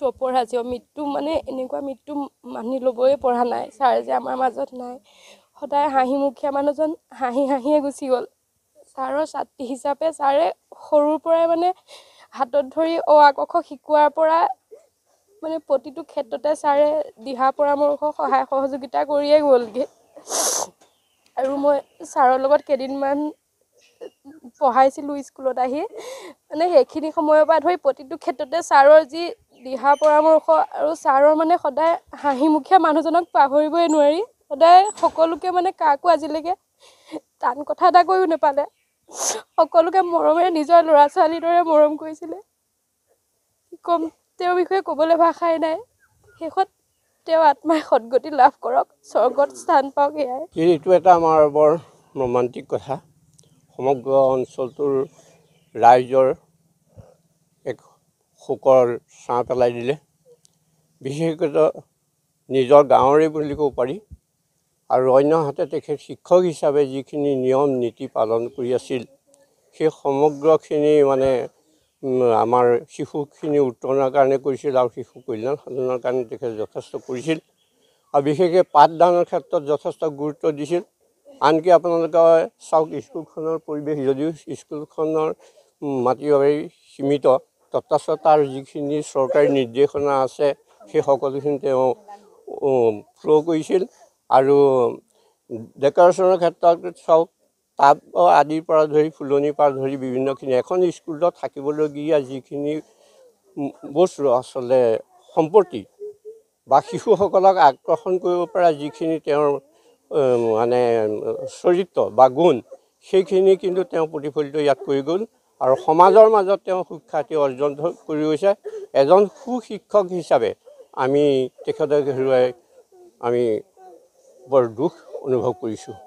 থপৰ আজিও মৃত্যু মানে এনেকুৱা মৃত্যু মানি ল'বই পৰা নাই ছাৰ যে আমাৰ মাজত নাই সদায় হাঁহিমুখীয়া মানুহজন হাঁহি হাঁহিয়ে গুচি গ'ল ছাৰৰ ছাত্ৰী হিচাপে ছাৰে সৰুৰ পৰাই মানে হাতত ধৰি অ আ কখ শিকোৱাৰ পৰা মানে প্ৰতিটো ক্ষেত্ৰতে ছাৰে দিহা পৰামৰ্শ সহায় সহযোগিতা কৰিয়ে গ'লগৈ আৰু মই ছাৰৰ লগত কেইদিনমান পঢ়াইছিলোঁ স্কুলত আহি মানে সেইখিনি সময়ৰ পৰা ধৰি প্ৰতিটো ক্ষেত্ৰতে ছাৰৰ যি দিহা পৰামৰ্শ আৰু ছাৰৰ মানে সদায় হাঁহিমুখীয়া মানুহজনক পাহৰিবই নোৱাৰি সদায় সকলোকে মানে কাকো আজিলৈকে টান কথা এটা কৈও নেপালে সকলোকে মৰমেৰে নিজৰ ল'ৰা ছোৱালীৰ দৰে মৰম কৰিছিলে কম তেওঁৰ বিষয়ে ক'বলৈ ভাষাই নাই শেষত তেওঁ আত্মাই সদগতি লাভ কৰক স্বৰ্গত স্থান পাওক এয়াই এইটো এটা আমাৰ বৰ ৰোমান্টিক কথা সমগ্ৰ অঞ্চলটোৰ ৰাইজৰ শোকৰ ছাঁ পেলাই দিলে বিশেষত নিজৰ গাঁৱৰে বুলি ক'ব পাৰি আৰু অন্যহাতে তেখেত শিক্ষক হিচাপে যিখিনি নিয়ম নীতি পালন কৰি আছিল সেই সমগ্ৰখিনি মানে আমাৰ শিশুখিনি উত্তৰণৰ কাৰণে কৰিছিল আৰু শিশু কল্যাণ সাধনৰ কাৰণে তেখেত যথেষ্ট কৰিছিল আৰু বিশেষকৈ পাঠদানৰ ক্ষেত্ৰত যথেষ্ট গুৰুত্ব দিছিল আনকি আপোনালোকে চাওক স্কুলখনৰ পৰিৱেশ যদিও স্কুলখনৰ মাটিৰ বাবে সীমিত তথাপিও তাৰ যিখিনি চৰকাৰী নিৰ্দেশনা আছে সেই সকলোখিনি তেওঁ ফ্ল' কৰিছিল আৰু ডেকৰেশ্যনৰ ক্ষেত্ৰত চাওক টাব আদিৰ পৰা ধৰি ফুলনিৰ পৰা ধৰি বিভিন্নখিনি এখন স্কুলত থাকিবলগীয়া যিখিনি বস্তু আচলতে সম্পত্তি বা শিশুসকলক আকৰ্ষণ কৰিব পৰা যিখিনি তেওঁৰ মানে চৰিত্ৰ বা গুণ সেইখিনি কিন্তু তেওঁ প্ৰতিফলিত ইয়াত কৰি গ'ল আৰু সমাজৰ মাজত তেওঁ সুখ্যাতি অৰ্জন কৰি গৈছে এজন সু শিক্ষক হিচাপে আমি তেখেতক হেৰুৱাই আমি বৰ দুখ অনুভৱ কৰিছোঁ